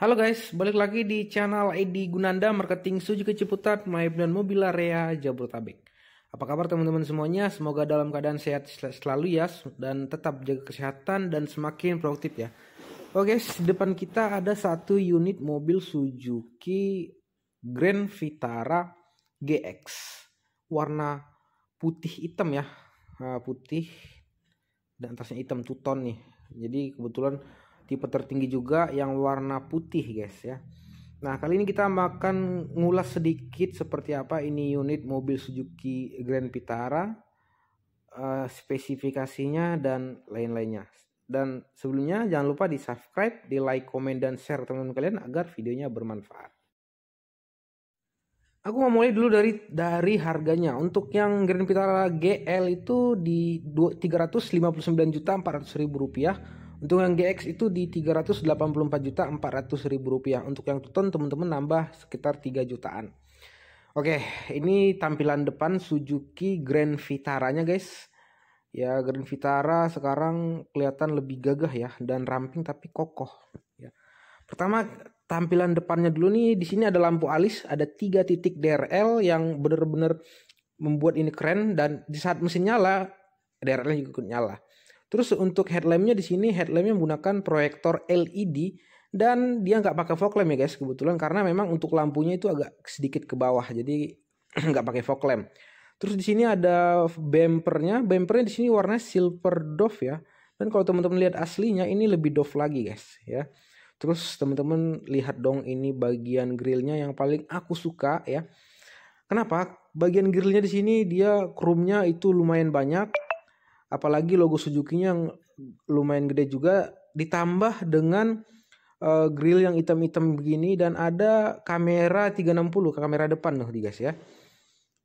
Halo guys, balik lagi di channel ID Gunanda Marketing Suzuki Ciputat, Maib dan Area Jabodetabek. Apa kabar teman-teman semuanya? Semoga dalam keadaan sehat selalu ya dan tetap jaga kesehatan dan semakin produktif ya. Oke oh di depan kita ada satu unit mobil Suzuki Grand Vitara GX warna putih hitam ya, ah, putih dan atasnya hitam tuton nih. Jadi kebetulan tipe tertinggi juga yang warna putih guys ya Nah kali ini kita akan ngulas sedikit seperti apa ini unit mobil Suzuki Grand Vitara eh, spesifikasinya dan lain-lainnya dan sebelumnya jangan lupa di subscribe, di like, komen, dan share teman-teman kalian agar videonya bermanfaat. Aku mau mulai dulu dari dari harganya. Untuk yang Grand Vitara GL itu di 359.400.000 rupiah untuk yang GX itu di 384 juta 400 ribu rupiah. Untuk yang Tuton teman-teman nambah sekitar 3 jutaan. Oke, ini tampilan depan Suzuki Grand Vitara-nya guys. Ya, Grand Vitara sekarang kelihatan lebih gagah ya dan ramping tapi kokoh. Ya. Pertama tampilan depannya dulu nih. Di sini ada lampu alis, ada tiga titik DRL yang bener-bener membuat ini keren dan di saat mesin nyala DRL-nya juga ikut nyala Terus untuk headlampnya di sini headlampnya menggunakan proyektor LED dan dia nggak pakai fog lamp ya guys kebetulan karena memang untuk lampunya itu agak sedikit ke bawah jadi nggak pakai fog lamp. Terus di sini ada bumpernya, bumpernya di sini warna silver dove ya. Dan kalau teman-teman lihat aslinya ini lebih dove lagi guys ya. Terus teman-teman lihat dong ini bagian grillnya yang paling aku suka ya. Kenapa? Bagian grillnya di sini dia chrome-nya itu lumayan banyak apalagi logo Suzuki-nya yang lumayan gede juga ditambah dengan uh, grill yang hitam-hitam begini dan ada kamera 360 kamera depan loh guys ya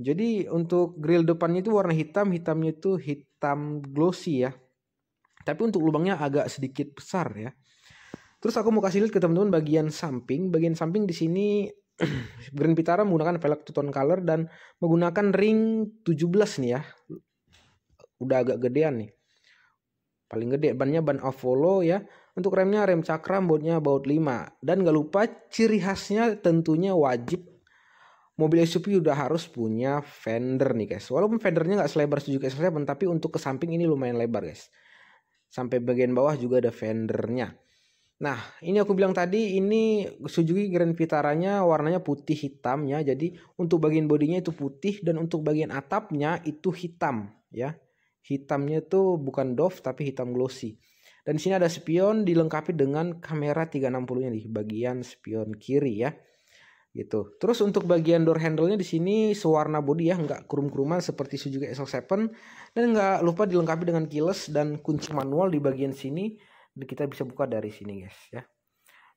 jadi untuk grill depannya itu warna hitam hitamnya itu hitam glossy ya tapi untuk lubangnya agak sedikit besar ya terus aku mau kasih lihat ke teman-teman bagian samping bagian samping di sini Grand Vitara menggunakan velg two tone color dan menggunakan ring 17 nih ya udah agak gedean nih paling gede bannya ban Avolo ya untuk remnya rem cakram bautnya baut 5 dan gak lupa ciri khasnya tentunya wajib mobil SUV udah harus punya fender nih guys walaupun fendernya gak selebar 7 s tapi untuk ke samping ini lumayan lebar guys sampai bagian bawah juga ada fendernya Nah, ini aku bilang tadi ini Suzuki Grand Vitaranya warnanya putih hitamnya. Jadi untuk bagian bodinya itu putih dan untuk bagian atapnya itu hitam ya hitamnya itu bukan doff tapi hitam glossy. Dan di sini ada spion dilengkapi dengan kamera 360-nya di bagian spion kiri ya. Gitu. Terus untuk bagian door handle-nya di sini sewarna bodi ya, nggak kerum keruman seperti Suzuki SL7 dan nggak lupa dilengkapi dengan keyless dan kunci manual di bagian sini kita bisa buka dari sini guys ya.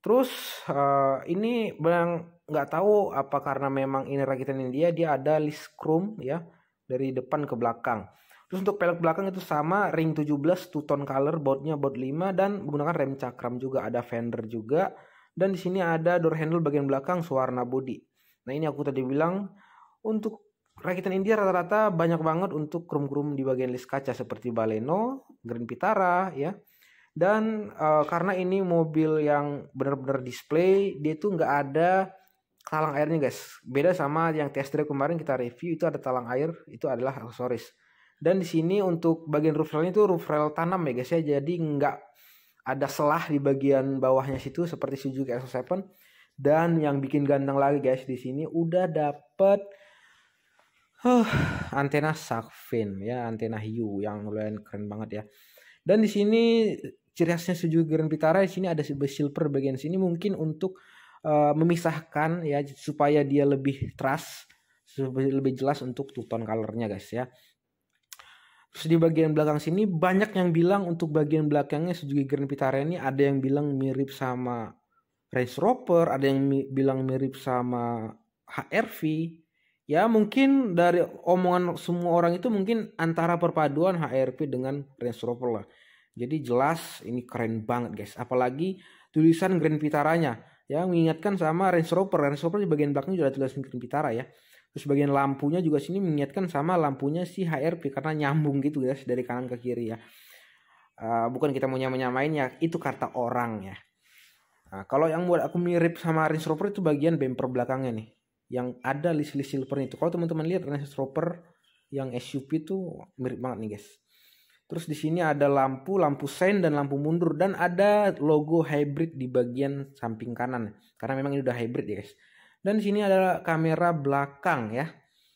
Terus uh, ini bang nggak tahu apa karena memang ini rakitan India dia ada list chrome ya dari depan ke belakang. Terus untuk pelek belakang itu sama, ring 17 two tone color, bautnya baut 5 dan menggunakan rem cakram juga, ada fender juga. Dan di sini ada door handle bagian belakang sewarna body. Nah, ini aku tadi bilang untuk rakitan India rata-rata banyak banget untuk krum-krum di bagian list kaca seperti Baleno, Grand Pitara ya. Dan uh, karena ini mobil yang benar-benar display, dia tuh nggak ada talang airnya guys. Beda sama yang test drive kemarin kita review itu ada talang air, itu adalah aksesoris dan di sini untuk bagian roof railnya itu roof rail tanam ya guys ya jadi nggak ada selah di bagian bawahnya situ seperti Suzuki Exo 7 dan yang bikin ganteng lagi guys di sini udah dapet huh, antena Sakfin ya antena hiu yang lumayan keren banget ya dan di sini ciri khasnya Suzuki Grand Vitara di sini ada silver bagian sini mungkin untuk uh, memisahkan ya supaya dia lebih trust lebih jelas untuk two tone colornya guys ya Terus di bagian belakang sini banyak yang bilang untuk bagian belakangnya Suzuki Grand Vitara ini ada yang bilang mirip sama Range Rover, ada yang mi bilang mirip sama HRV. Ya mungkin dari omongan semua orang itu mungkin antara perpaduan HRV dengan Range Rover lah. Jadi jelas ini keren banget guys. Apalagi tulisan Grand Vitaranya ya mengingatkan sama Range Rover. Range Rover di bagian belakangnya juga ada Grand Vitara ya. Terus bagian lampunya juga sini mengingatkan sama lampunya si HRP karena nyambung gitu guys ya, dari kanan ke kiri ya. Uh, bukan kita mau nyamain ya, itu kata orang ya. Nah, kalau yang buat aku mirip sama Range Rover itu bagian bumper belakangnya nih. Yang ada list-list silver itu. Kalau teman-teman lihat Range Rover yang SUV itu mirip banget nih guys. Terus di sini ada lampu, lampu sein dan lampu mundur dan ada logo hybrid di bagian samping kanan. Karena memang ini udah hybrid ya guys. Dan di sini adalah kamera belakang ya.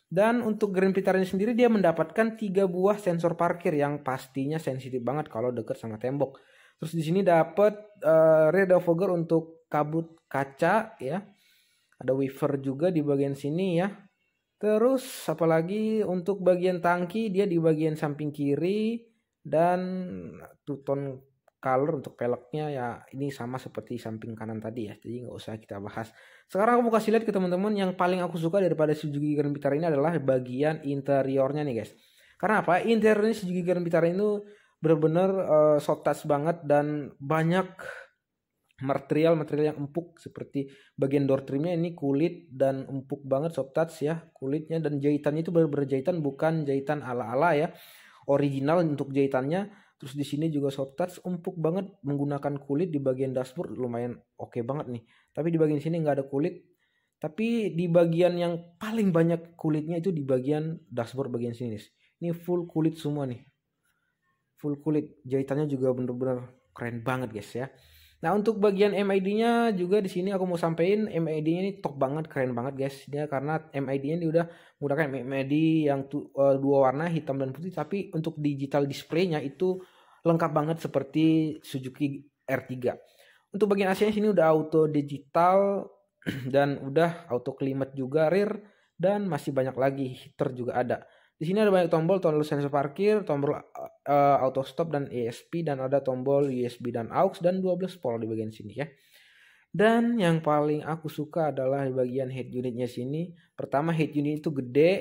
Dan untuk Grand Prix ini sendiri dia mendapatkan tiga buah sensor parkir yang pastinya sensitif banget kalau dekat sama tembok. Terus di sini dapat uh, eh, rear defogger untuk kabut kaca ya. Ada wiper juga di bagian sini ya. Terus apalagi untuk bagian tangki dia di bagian samping kiri dan two tone color untuk peleknya ya ini sama seperti samping kanan tadi ya. Jadi nggak usah kita bahas. Sekarang aku mau kasih lihat ke teman-teman yang paling aku suka daripada Suzuki Grand Vitara ini adalah bagian interiornya nih guys. Karena apa? Interiornya Suzuki Grand Vitara itu benar-benar uh, eh, soft touch banget dan banyak material-material yang empuk seperti bagian door trimnya ini kulit dan empuk banget soft touch ya kulitnya dan jahitannya itu benar-benar jahitan bukan jahitan ala-ala ya original untuk jahitannya Terus di sini juga soft touch empuk banget menggunakan kulit di bagian dashboard lumayan oke okay banget nih. Tapi di bagian sini nggak ada kulit. Tapi di bagian yang paling banyak kulitnya itu di bagian dashboard bagian sini. nih Ini full kulit semua nih. Full kulit. Jahitannya juga bener-bener keren banget guys ya. Nah untuk bagian MID-nya juga di sini aku mau sampaikan MID-nya ini top banget keren banget guys Ya, karena MID-nya ini udah menggunakan MID yang tu, uh, dua warna hitam dan putih tapi untuk digital display-nya itu lengkap banget seperti Suzuki R3. Untuk bagian AC-nya sini udah auto digital dan udah auto climate juga rear dan masih banyak lagi heater juga ada. Di sini ada banyak tombol, tombol sensor parkir, tombol uh, eh, auto stop dan ESP dan ada tombol USB dan aux dan 12 volt di bagian sini ya. Dan yang paling aku suka adalah di bagian head unitnya sini. Pertama head unit itu gede,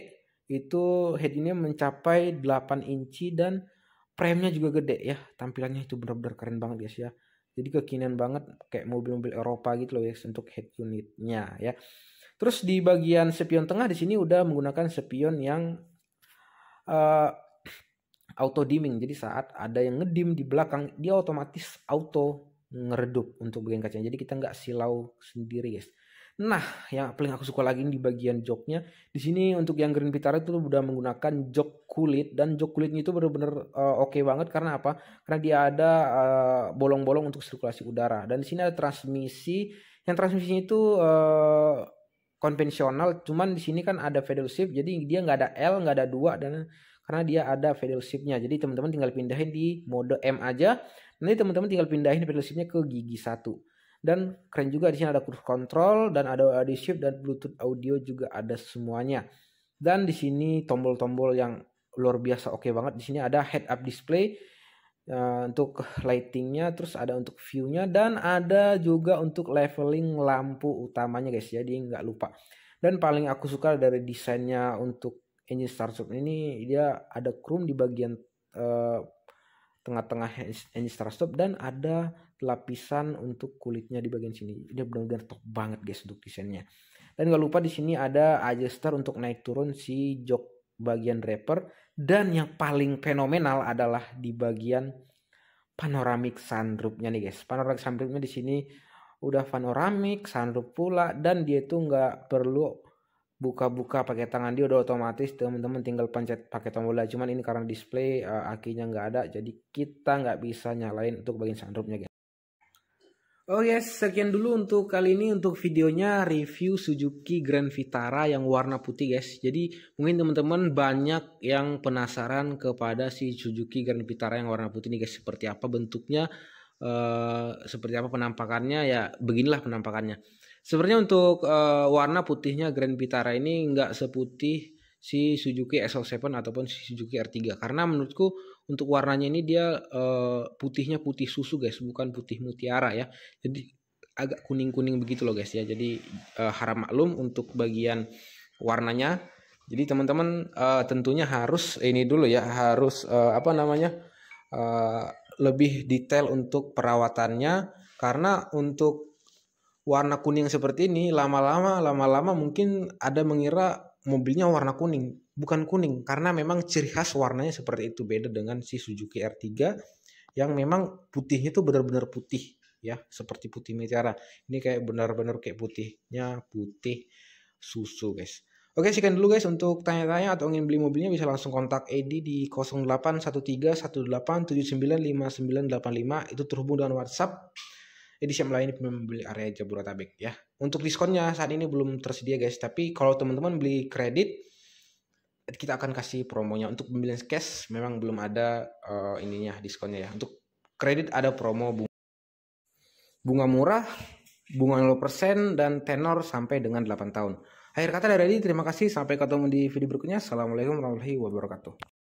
itu head unitnya mencapai 8 inci dan frame-nya juga gede ya. Tampilannya itu benar-benar keren banget guys ya. Jadi kekinian banget kayak mobil-mobil Eropa gitu loh ya untuk head unitnya ya. Terus di bagian spion tengah di sini udah menggunakan spion yang uh, eh, auto dimming. Jadi saat ada yang ngedim di belakang, dia otomatis auto ngeredup untuk bagian kacanya. Jadi kita nggak silau sendiri, guys. Nah, yang paling aku suka lagi di bagian joknya. Di sini untuk yang Green Pitara itu udah menggunakan jok kulit dan jok kulitnya itu benar-benar uh, eh, oke okay banget karena apa? Karena dia ada eh, bolong-bolong uh, untuk sirkulasi udara dan di sini ada transmisi yang transmisinya itu uh, konvensional cuman di sini kan ada fellowship shift jadi dia nggak ada L nggak ada dua dan karena dia ada fellowshipnya shiftnya jadi teman-teman tinggal pindahin di mode M aja nanti teman-teman tinggal pindahin fellowshipnya shiftnya ke gigi satu dan keren juga di sini ada cruise control dan ada audio shift dan bluetooth audio juga ada semuanya dan di sini tombol-tombol yang luar biasa oke okay banget di sini ada head up display Uh, untuk lightingnya terus ada untuk viewnya dan ada juga untuk leveling lampu utamanya guys jadi nggak lupa dan paling aku suka dari desainnya untuk engine startup ini dia ada chrome di bagian eh, tengah-tengah engine stop dan ada lapisan untuk kulitnya di bagian sini dia benar-benar top banget guys untuk desainnya dan nggak lupa di sini ada adjuster untuk naik turun si jok bagian wrapper dan yang paling fenomenal adalah di bagian panoramik sunroofnya nih guys. panoramik sunroofnya di sini udah panoramik, sunroof pula dan dia tuh nggak perlu buka-buka pakai tangan dia udah otomatis teman-teman tinggal pencet pakai tombol cuman ini karena display uh, akinya nggak ada jadi kita nggak bisa nyalain untuk bagian sunroofnya guys Oh yes, sekian dulu untuk kali ini untuk videonya review Suzuki Grand Vitara yang warna putih guys. Jadi mungkin teman-teman banyak yang penasaran kepada si Suzuki Grand Vitara yang warna putih ini guys. Seperti apa bentuknya, uh, seperti apa penampakannya, ya beginilah penampakannya. Sebenarnya untuk uh, warna putihnya Grand Vitara ini nggak seputih si Suzuki SL7 ataupun si Suzuki R3 karena menurutku untuk warnanya ini dia uh, putihnya putih susu guys bukan putih mutiara ya jadi agak kuning-kuning begitu loh guys ya jadi uh, eh, haram maklum untuk bagian warnanya jadi teman-teman uh, tentunya harus ini dulu ya harus uh, apa namanya uh, lebih detail untuk perawatannya karena untuk warna kuning seperti ini lama-lama lama-lama mungkin ada mengira mobilnya warna kuning, bukan kuning karena memang ciri khas warnanya seperti itu beda dengan si Suzuki R3 yang memang putihnya itu benar-benar putih ya, seperti putih mutiara. Ini kayak benar-benar kayak putihnya putih susu, guys. Oke, sekian dulu guys untuk tanya-tanya atau ingin beli mobilnya bisa langsung kontak Edi di 081318795985 itu terhubung dengan WhatsApp jadi siap melayani pembeli area area Jabodetabek ya. Untuk diskonnya saat ini belum tersedia guys, tapi kalau teman-teman beli kredit kita akan kasih promonya untuk pembelian cash memang belum ada uh, ininya diskonnya ya. Untuk kredit ada promo bunga, bunga murah, bunga 0% dan tenor sampai dengan 8 tahun. Akhir kata dari Adi, terima kasih. Sampai ketemu di video berikutnya. Assalamualaikum warahmatullahi wabarakatuh.